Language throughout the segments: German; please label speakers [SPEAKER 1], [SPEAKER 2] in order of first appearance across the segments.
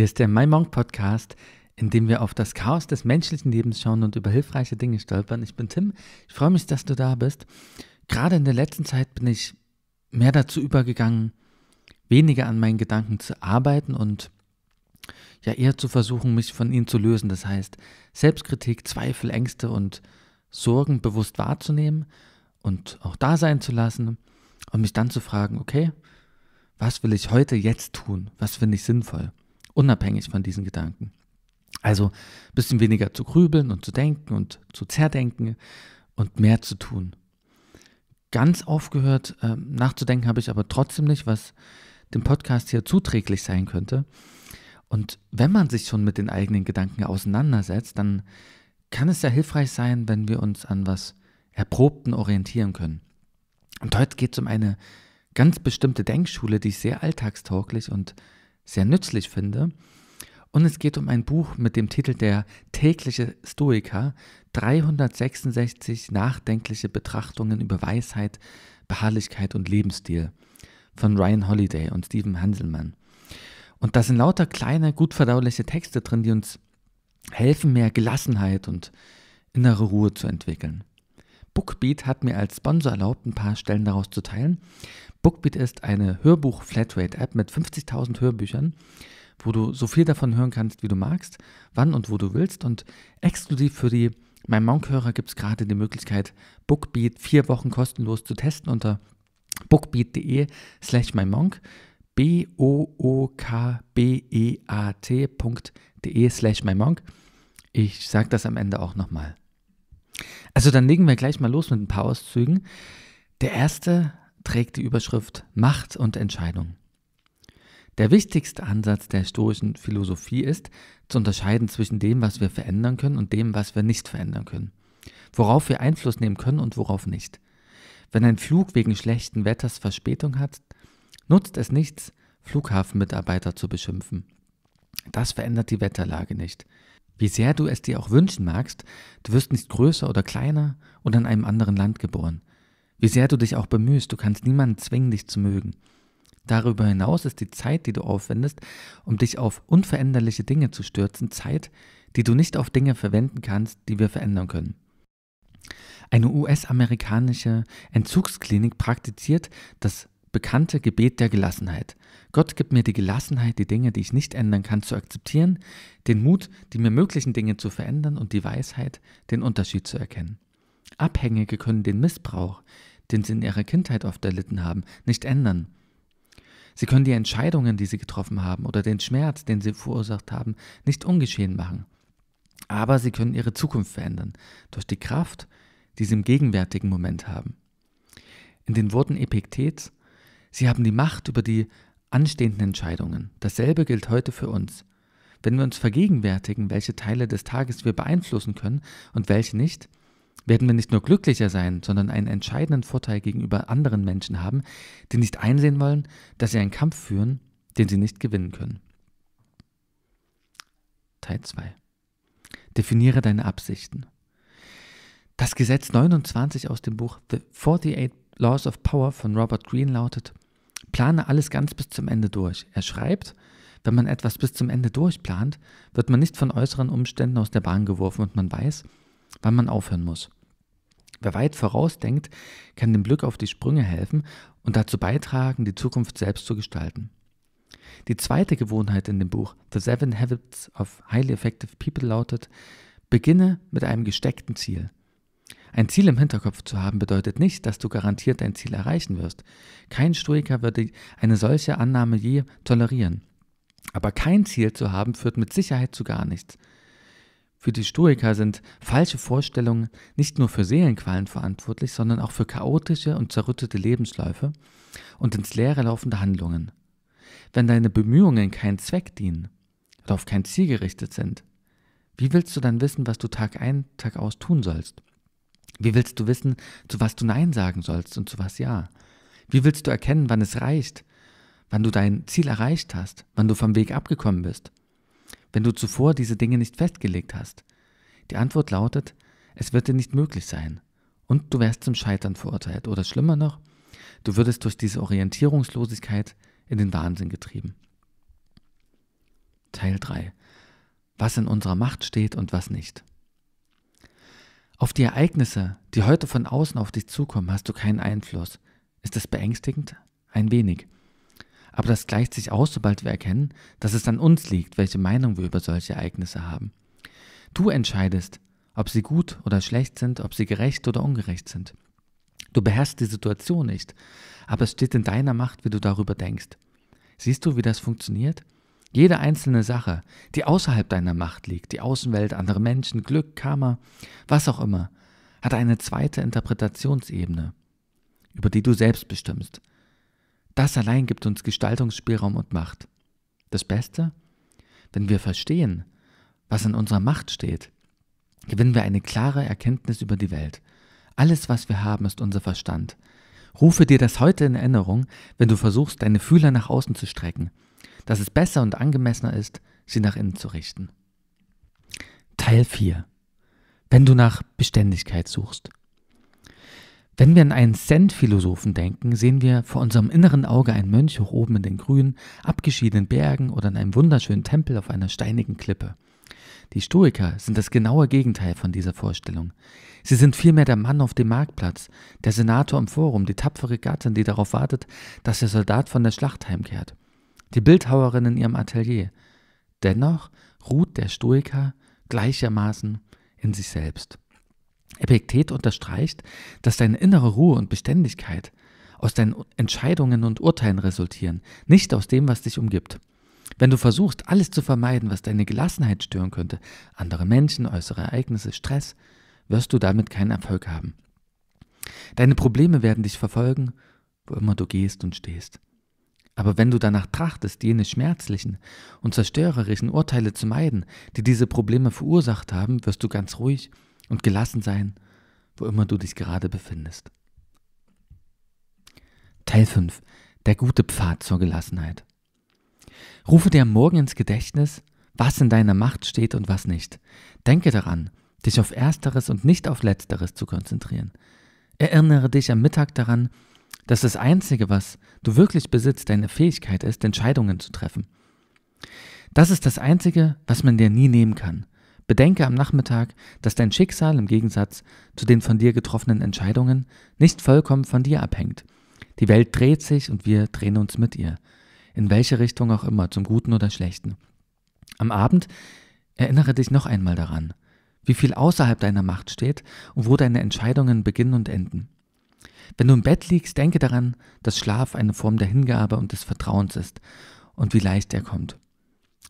[SPEAKER 1] Hier ist der My Monk Podcast, in dem wir auf das Chaos des menschlichen Lebens schauen und über hilfreiche Dinge stolpern. Ich bin Tim. Ich freue mich, dass du da bist. Gerade in der letzten Zeit bin ich mehr dazu übergegangen, weniger an meinen Gedanken zu arbeiten und ja eher zu versuchen, mich von ihnen zu lösen. Das heißt, Selbstkritik, Zweifel, Ängste und Sorgen bewusst wahrzunehmen und auch da sein zu lassen und mich dann zu fragen, okay, was will ich heute jetzt tun? Was finde ich sinnvoll? unabhängig von diesen Gedanken. Also ein bisschen weniger zu grübeln und zu denken und zu zerdenken und mehr zu tun. Ganz aufgehört äh, nachzudenken habe ich aber trotzdem nicht, was dem Podcast hier zuträglich sein könnte. Und wenn man sich schon mit den eigenen Gedanken auseinandersetzt, dann kann es ja hilfreich sein, wenn wir uns an was Erprobten orientieren können. Und heute geht es um eine ganz bestimmte Denkschule, die ich sehr alltagstauglich und sehr nützlich finde. Und es geht um ein Buch mit dem Titel Der tägliche Stoiker, 366 nachdenkliche Betrachtungen über Weisheit, Beharrlichkeit und Lebensstil von Ryan Holiday und Stephen Hanselmann. Und da sind lauter kleine, gut verdauliche Texte drin, die uns helfen, mehr Gelassenheit und innere Ruhe zu entwickeln. Bookbeat hat mir als Sponsor erlaubt, ein paar Stellen daraus zu teilen. Bookbeat ist eine Hörbuch-Flatrate-App mit 50.000 Hörbüchern, wo du so viel davon hören kannst, wie du magst, wann und wo du willst. Und exklusiv für die Mein Monk-Hörer gibt es gerade die Möglichkeit, Bookbeat vier Wochen kostenlos zu testen unter bookbeat.de slash mymonk b-o-o-k-b-e-a-t.de e slash mymonk Ich sage das am Ende auch nochmal. Also dann legen wir gleich mal los mit ein paar Auszügen. Der erste trägt die Überschrift Macht und Entscheidung. Der wichtigste Ansatz der historischen Philosophie ist, zu unterscheiden zwischen dem, was wir verändern können und dem, was wir nicht verändern können. Worauf wir Einfluss nehmen können und worauf nicht. Wenn ein Flug wegen schlechten Wetters Verspätung hat, nutzt es nichts, Flughafenmitarbeiter zu beschimpfen. Das verändert die Wetterlage nicht. Wie sehr du es dir auch wünschen magst, du wirst nicht größer oder kleiner oder in einem anderen Land geboren. Wie sehr du dich auch bemühst, du kannst niemanden zwingen, dich zu mögen. Darüber hinaus ist die Zeit, die du aufwendest, um dich auf unveränderliche Dinge zu stürzen, Zeit, die du nicht auf Dinge verwenden kannst, die wir verändern können. Eine US-amerikanische Entzugsklinik praktiziert das bekannte Gebet der Gelassenheit. Gott gibt mir die Gelassenheit, die Dinge, die ich nicht ändern kann, zu akzeptieren, den Mut, die mir möglichen Dinge zu verändern und die Weisheit, den Unterschied zu erkennen. Abhängige können den Missbrauch, den sie in ihrer Kindheit oft erlitten haben, nicht ändern. Sie können die Entscheidungen, die sie getroffen haben oder den Schmerz, den sie verursacht haben, nicht ungeschehen machen. Aber sie können ihre Zukunft verändern durch die Kraft, die sie im gegenwärtigen Moment haben. In den Worten Epiktets, sie haben die Macht über die anstehenden Entscheidungen. Dasselbe gilt heute für uns. Wenn wir uns vergegenwärtigen, welche Teile des Tages wir beeinflussen können und welche nicht, werden wir nicht nur glücklicher sein, sondern einen entscheidenden Vorteil gegenüber anderen Menschen haben, die nicht einsehen wollen, dass sie einen Kampf führen, den sie nicht gewinnen können. Teil 2. Definiere deine Absichten. Das Gesetz 29 aus dem Buch The 48 Laws of Power von Robert Greene lautet, plane alles ganz bis zum Ende durch. Er schreibt, wenn man etwas bis zum Ende durchplant, wird man nicht von äußeren Umständen aus der Bahn geworfen und man weiß, wann man aufhören muss. Wer weit vorausdenkt, kann dem Glück auf die Sprünge helfen und dazu beitragen, die Zukunft selbst zu gestalten. Die zweite Gewohnheit in dem Buch The Seven Habits of Highly Effective People lautet, beginne mit einem gesteckten Ziel. Ein Ziel im Hinterkopf zu haben bedeutet nicht, dass du garantiert dein Ziel erreichen wirst. Kein Stoiker würde eine solche Annahme je tolerieren. Aber kein Ziel zu haben führt mit Sicherheit zu gar nichts. Für die Stoiker sind falsche Vorstellungen nicht nur für Seelenqualen verantwortlich, sondern auch für chaotische und zerrüttete Lebensläufe und ins Leere laufende Handlungen. Wenn deine Bemühungen keinen Zweck dienen oder auf kein Ziel gerichtet sind, wie willst du dann wissen, was du Tag ein, Tag aus tun sollst? Wie willst du wissen, zu was du Nein sagen sollst und zu was Ja? Wie willst du erkennen, wann es reicht, wann du dein Ziel erreicht hast, wann du vom Weg abgekommen bist? wenn du zuvor diese Dinge nicht festgelegt hast? Die Antwort lautet, es wird dir nicht möglich sein. Und du wärst zum Scheitern verurteilt. Oder schlimmer noch, du würdest durch diese Orientierungslosigkeit in den Wahnsinn getrieben. Teil 3. Was in unserer Macht steht und was nicht. Auf die Ereignisse, die heute von außen auf dich zukommen, hast du keinen Einfluss. Ist es beängstigend? Ein wenig aber das gleicht sich aus, sobald wir erkennen, dass es an uns liegt, welche Meinung wir über solche Ereignisse haben. Du entscheidest, ob sie gut oder schlecht sind, ob sie gerecht oder ungerecht sind. Du beherrschst die Situation nicht, aber es steht in deiner Macht, wie du darüber denkst. Siehst du, wie das funktioniert? Jede einzelne Sache, die außerhalb deiner Macht liegt, die Außenwelt, andere Menschen, Glück, Karma, was auch immer, hat eine zweite Interpretationsebene, über die du selbst bestimmst. Das allein gibt uns Gestaltungsspielraum und Macht. Das Beste? Wenn wir verstehen, was in unserer Macht steht, gewinnen wir eine klare Erkenntnis über die Welt. Alles, was wir haben, ist unser Verstand. Rufe dir das heute in Erinnerung, wenn du versuchst, deine Fühler nach außen zu strecken, dass es besser und angemessener ist, sie nach innen zu richten. Teil 4. Wenn du nach Beständigkeit suchst. Wenn wir an einen Zen-Philosophen denken, sehen wir vor unserem inneren Auge einen Mönch hoch oben in den grünen, abgeschiedenen Bergen oder in einem wunderschönen Tempel auf einer steinigen Klippe. Die Stoiker sind das genaue Gegenteil von dieser Vorstellung. Sie sind vielmehr der Mann auf dem Marktplatz, der Senator im Forum, die tapfere Gattin, die darauf wartet, dass der Soldat von der Schlacht heimkehrt, die Bildhauerin in ihrem Atelier. Dennoch ruht der Stoiker gleichermaßen in sich selbst. Epiktet unterstreicht, dass deine innere Ruhe und Beständigkeit aus deinen Entscheidungen und Urteilen resultieren, nicht aus dem, was dich umgibt. Wenn du versuchst, alles zu vermeiden, was deine Gelassenheit stören könnte, andere Menschen, äußere Ereignisse, Stress, wirst du damit keinen Erfolg haben. Deine Probleme werden dich verfolgen, wo immer du gehst und stehst. Aber wenn du danach trachtest, jene schmerzlichen und zerstörerischen Urteile zu meiden, die diese Probleme verursacht haben, wirst du ganz ruhig und gelassen sein, wo immer du dich gerade befindest. Teil 5. Der gute Pfad zur Gelassenheit. Rufe dir am Morgen ins Gedächtnis, was in deiner Macht steht und was nicht. Denke daran, dich auf Ersteres und nicht auf Letzteres zu konzentrieren. Erinnere dich am Mittag daran, dass das Einzige, was du wirklich besitzt, deine Fähigkeit ist, Entscheidungen zu treffen. Das ist das Einzige, was man dir nie nehmen kann. Bedenke am Nachmittag, dass dein Schicksal im Gegensatz zu den von dir getroffenen Entscheidungen nicht vollkommen von dir abhängt. Die Welt dreht sich und wir drehen uns mit ihr, in welche Richtung auch immer, zum Guten oder Schlechten. Am Abend erinnere dich noch einmal daran, wie viel außerhalb deiner Macht steht und wo deine Entscheidungen beginnen und enden. Wenn du im Bett liegst, denke daran, dass Schlaf eine Form der Hingabe und des Vertrauens ist und wie leicht er kommt.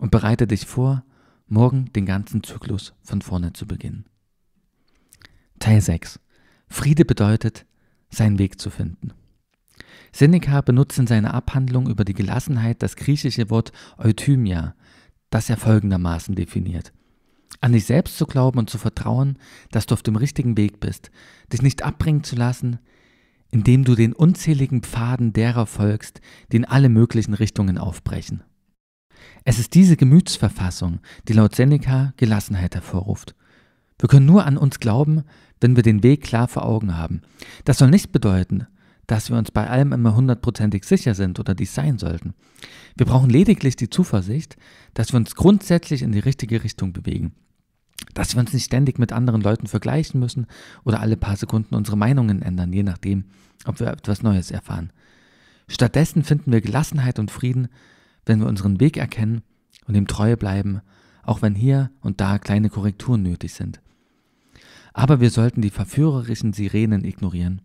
[SPEAKER 1] Und bereite dich vor, morgen den ganzen Zyklus von vorne zu beginnen. Teil 6. Friede bedeutet, seinen Weg zu finden. Seneca benutzt in seiner Abhandlung über die Gelassenheit das griechische Wort Euthymia, das er folgendermaßen definiert. An dich selbst zu glauben und zu vertrauen, dass du auf dem richtigen Weg bist, dich nicht abbringen zu lassen, indem du den unzähligen Pfaden derer folgst, die in alle möglichen Richtungen aufbrechen. Es ist diese Gemütsverfassung, die laut Seneca Gelassenheit hervorruft. Wir können nur an uns glauben, wenn wir den Weg klar vor Augen haben. Das soll nicht bedeuten, dass wir uns bei allem immer hundertprozentig sicher sind oder dies sein sollten. Wir brauchen lediglich die Zuversicht, dass wir uns grundsätzlich in die richtige Richtung bewegen. Dass wir uns nicht ständig mit anderen Leuten vergleichen müssen oder alle paar Sekunden unsere Meinungen ändern, je nachdem, ob wir etwas Neues erfahren. Stattdessen finden wir Gelassenheit und Frieden, wenn wir unseren Weg erkennen und ihm treu bleiben, auch wenn hier und da kleine Korrekturen nötig sind. Aber wir sollten die verführerischen Sirenen ignorieren,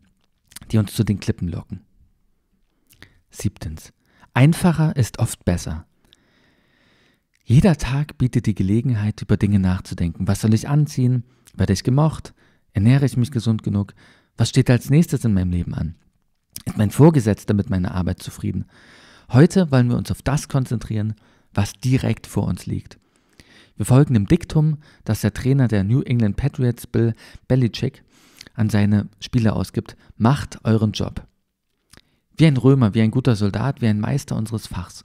[SPEAKER 1] die uns zu den Klippen locken. Siebtens. Einfacher ist oft besser. Jeder Tag bietet die Gelegenheit, über Dinge nachzudenken. Was soll ich anziehen? Werde ich gemocht? Ernähre ich mich gesund genug? Was steht als nächstes in meinem Leben an? Ist mein Vorgesetzter mit meiner Arbeit zufrieden? Heute wollen wir uns auf das konzentrieren, was direkt vor uns liegt. Wir folgen dem Diktum, das der Trainer der New England Patriots, Bill Belichick, an seine Spieler ausgibt. Macht euren Job. Wie ein Römer, wie ein guter Soldat, wie ein Meister unseres Fachs.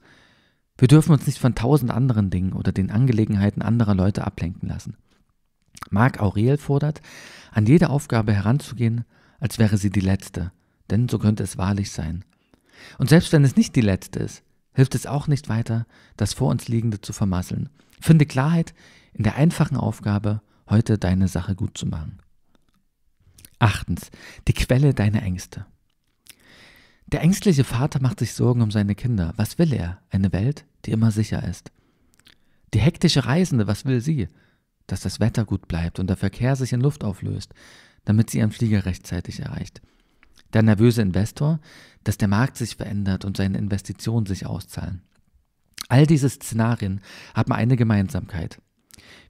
[SPEAKER 1] Wir dürfen uns nicht von tausend anderen Dingen oder den Angelegenheiten anderer Leute ablenken lassen. Marc Aurel fordert, an jede Aufgabe heranzugehen, als wäre sie die letzte, denn so könnte es wahrlich sein. Und selbst wenn es nicht die letzte ist, hilft es auch nicht weiter, das vor uns Liegende zu vermasseln. Finde Klarheit in der einfachen Aufgabe, heute deine Sache gut zu machen. Achtens, die Quelle deiner Ängste. Der ängstliche Vater macht sich Sorgen um seine Kinder. Was will er? Eine Welt, die immer sicher ist. Die hektische Reisende, was will sie? Dass das Wetter gut bleibt und der Verkehr sich in Luft auflöst, damit sie ihren Flieger rechtzeitig erreicht der nervöse Investor, dass der Markt sich verändert und seine Investitionen sich auszahlen. All diese Szenarien haben eine Gemeinsamkeit.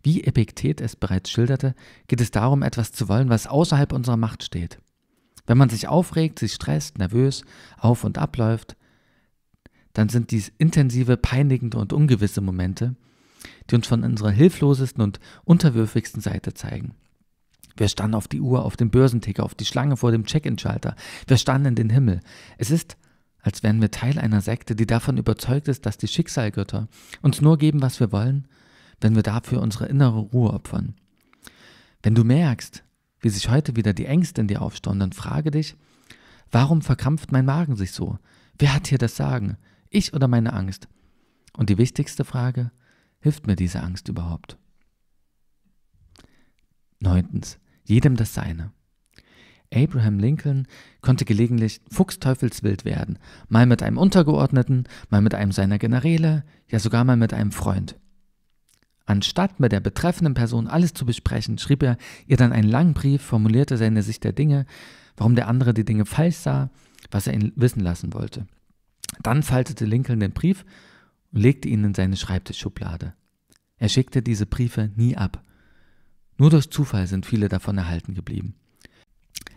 [SPEAKER 1] Wie Epiktet es bereits schilderte, geht es darum, etwas zu wollen, was außerhalb unserer Macht steht. Wenn man sich aufregt, sich stresst, nervös, auf und abläuft, dann sind dies intensive, peinigende und ungewisse Momente, die uns von unserer hilflosesten und unterwürfigsten Seite zeigen. Wir standen auf die Uhr, auf den Börsenticker, auf die Schlange vor dem Check-in-Schalter. Wir standen in den Himmel. Es ist, als wären wir Teil einer Sekte, die davon überzeugt ist, dass die Schicksalgötter uns nur geben, was wir wollen, wenn wir dafür unsere innere Ruhe opfern. Wenn du merkst, wie sich heute wieder die Ängste in dir aufstauen, dann frage dich, warum verkrampft mein Magen sich so? Wer hat hier das Sagen? Ich oder meine Angst? Und die wichtigste Frage, hilft mir diese Angst überhaupt? Neuntens, jedem das Seine. Abraham Lincoln konnte gelegentlich fuchsteufelswild werden, mal mit einem Untergeordneten, mal mit einem seiner Generäle, ja sogar mal mit einem Freund. Anstatt mit der betreffenden Person alles zu besprechen, schrieb er ihr dann einen langen Brief, formulierte seine Sicht der Dinge, warum der andere die Dinge falsch sah, was er ihn wissen lassen wollte. Dann faltete Lincoln den Brief und legte ihn in seine Schreibtischschublade. Er schickte diese Briefe nie ab. Nur durch Zufall sind viele davon erhalten geblieben.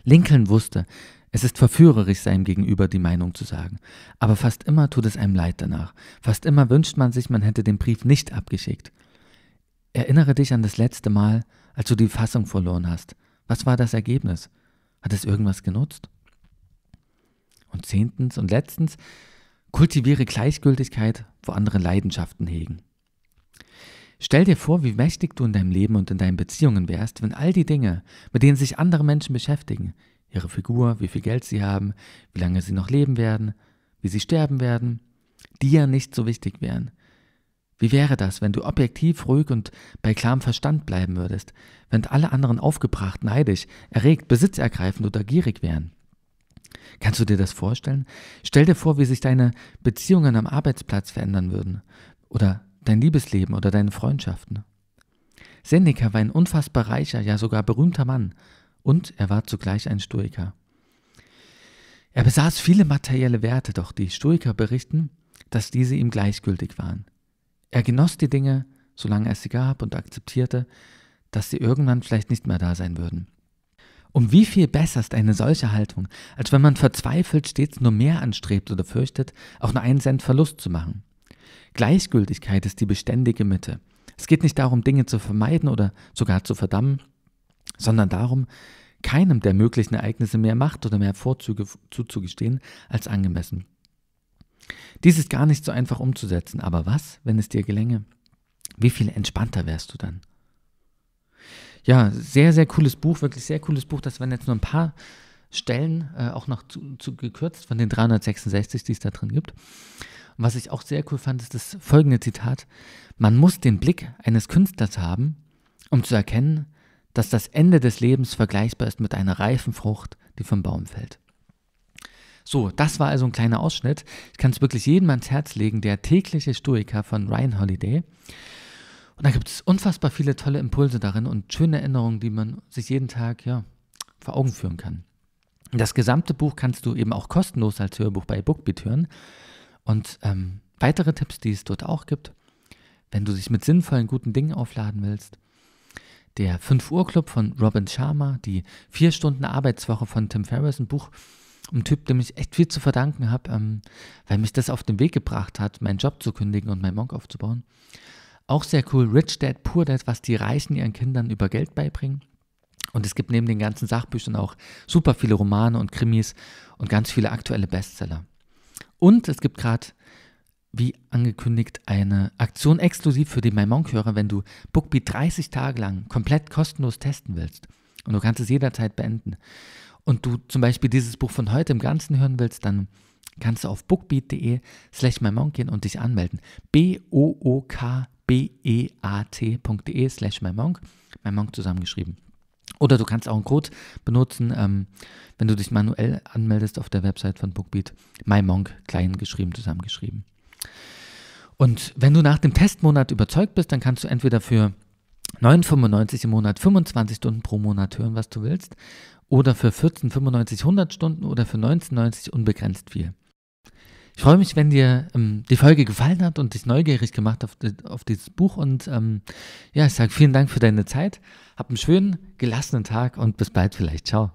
[SPEAKER 1] Lincoln wusste, es ist verführerisch, seinem Gegenüber die Meinung zu sagen. Aber fast immer tut es einem leid danach. Fast immer wünscht man sich, man hätte den Brief nicht abgeschickt. Erinnere dich an das letzte Mal, als du die Fassung verloren hast. Was war das Ergebnis? Hat es irgendwas genutzt? Und zehntens und letztens, kultiviere Gleichgültigkeit, wo andere Leidenschaften hegen. Stell dir vor, wie mächtig du in deinem Leben und in deinen Beziehungen wärst, wenn all die Dinge, mit denen sich andere Menschen beschäftigen, ihre Figur, wie viel Geld sie haben, wie lange sie noch leben werden, wie sie sterben werden, dir nicht so wichtig wären. Wie wäre das, wenn du objektiv, ruhig und bei klarem Verstand bleiben würdest, wenn alle anderen aufgebracht, neidisch, erregt, besitzergreifend oder gierig wären? Kannst du dir das vorstellen? Stell dir vor, wie sich deine Beziehungen am Arbeitsplatz verändern würden oder dein Liebesleben oder deine Freundschaften. Seneca war ein unfassbar reicher, ja sogar berühmter Mann, und er war zugleich ein Stoiker. Er besaß viele materielle Werte, doch die Stoiker berichten, dass diese ihm gleichgültig waren. Er genoss die Dinge, solange es sie gab, und akzeptierte, dass sie irgendwann vielleicht nicht mehr da sein würden. Um wie viel besser ist eine solche Haltung, als wenn man verzweifelt stets nur mehr anstrebt oder fürchtet, auch nur einen Cent Verlust zu machen. Gleichgültigkeit ist die beständige Mitte. Es geht nicht darum, Dinge zu vermeiden oder sogar zu verdammen, sondern darum, keinem der möglichen Ereignisse mehr Macht oder mehr Vorzüge zuzugestehen als angemessen. Dies ist gar nicht so einfach umzusetzen, aber was, wenn es dir gelänge? Wie viel entspannter wärst du dann? Ja, sehr, sehr cooles Buch, wirklich sehr cooles Buch. Das waren jetzt nur ein paar Stellen, äh, auch noch zu, zu gekürzt von den 366, die es da drin gibt. Was ich auch sehr cool fand, ist das folgende Zitat. Man muss den Blick eines Künstlers haben, um zu erkennen, dass das Ende des Lebens vergleichbar ist mit einer reifen Frucht, die vom Baum fällt. So, das war also ein kleiner Ausschnitt. Ich kann es wirklich jedem ans Herz legen, der tägliche Stoiker von Ryan Holiday. Und da gibt es unfassbar viele tolle Impulse darin und schöne Erinnerungen, die man sich jeden Tag ja, vor Augen führen kann. Das gesamte Buch kannst du eben auch kostenlos als Hörbuch bei Bookbeat hören. Und ähm, weitere Tipps, die es dort auch gibt, wenn du dich mit sinnvollen, guten Dingen aufladen willst, der 5 Uhr Club von Robin Sharma, die 4 Stunden Arbeitswoche von Tim Ferriss, ein Buch, ein Typ, dem ich echt viel zu verdanken habe, ähm, weil mich das auf den Weg gebracht hat, meinen Job zu kündigen und meinen Monk aufzubauen. Auch sehr cool, Rich Dad, Poor Dad, was die Reichen ihren Kindern über Geld beibringen. Und es gibt neben den ganzen Sachbüchern auch super viele Romane und Krimis und ganz viele aktuelle Bestseller. Und es gibt gerade, wie angekündigt, eine Aktion exklusiv für die MyMonk-Hörer, wenn du BookBeat 30 Tage lang komplett kostenlos testen willst. Und du kannst es jederzeit beenden. Und du zum Beispiel dieses Buch von heute im Ganzen hören willst, dann kannst du auf bookbeat.de slash mymonk gehen und dich anmelden. B-O-O-K-B-E-A-T.de e slash mymonk. Mymonk zusammengeschrieben. Oder du kannst auch einen Code benutzen, ähm, wenn du dich manuell anmeldest auf der Website von Bookbeat. MyMonk, klein geschrieben, zusammengeschrieben. Und wenn du nach dem Testmonat überzeugt bist, dann kannst du entweder für 9,95 im Monat 25 Stunden pro Monat hören, was du willst, oder für 14,95 100 Stunden oder für 19,90 unbegrenzt viel. Ich freue mich, wenn dir ähm, die Folge gefallen hat und dich neugierig gemacht auf, auf dieses Buch. Und ähm, ja, ich sage vielen Dank für deine Zeit. Hab einen schönen, gelassenen Tag und bis bald vielleicht. Ciao.